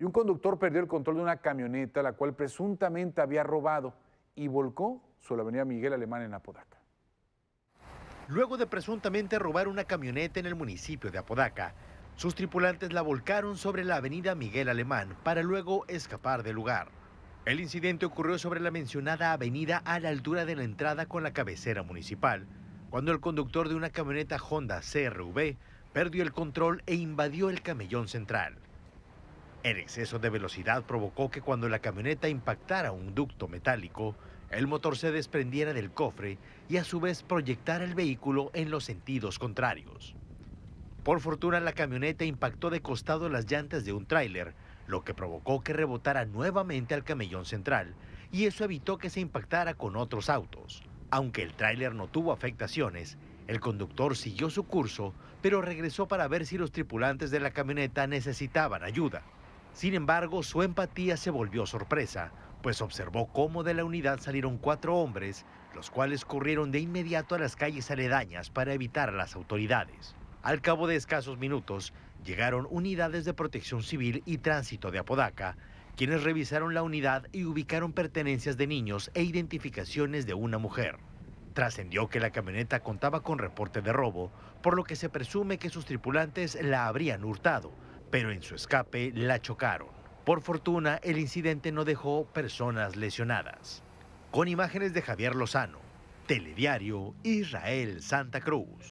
y un conductor perdió el control de una camioneta, la cual presuntamente había robado, y volcó sobre la avenida Miguel Alemán en Apodaca. Luego de presuntamente robar una camioneta en el municipio de Apodaca, sus tripulantes la volcaron sobre la avenida Miguel Alemán para luego escapar del lugar. El incidente ocurrió sobre la mencionada avenida a la altura de la entrada con la cabecera municipal, cuando el conductor de una camioneta Honda CRV perdió el control e invadió el camellón central. El exceso de velocidad provocó que cuando la camioneta impactara un ducto metálico, el motor se desprendiera del cofre y a su vez proyectara el vehículo en los sentidos contrarios. Por fortuna la camioneta impactó de costado las llantas de un tráiler, lo que provocó que rebotara nuevamente al camellón central y eso evitó que se impactara con otros autos. Aunque el tráiler no tuvo afectaciones, el conductor siguió su curso, pero regresó para ver si los tripulantes de la camioneta necesitaban ayuda. Sin embargo, su empatía se volvió sorpresa, pues observó cómo de la unidad salieron cuatro hombres, los cuales corrieron de inmediato a las calles aledañas para evitar a las autoridades. Al cabo de escasos minutos, llegaron unidades de protección civil y tránsito de Apodaca, quienes revisaron la unidad y ubicaron pertenencias de niños e identificaciones de una mujer. Trascendió que la camioneta contaba con reporte de robo, por lo que se presume que sus tripulantes la habrían hurtado, pero en su escape la chocaron. Por fortuna, el incidente no dejó personas lesionadas. Con imágenes de Javier Lozano, Telediario Israel Santa Cruz.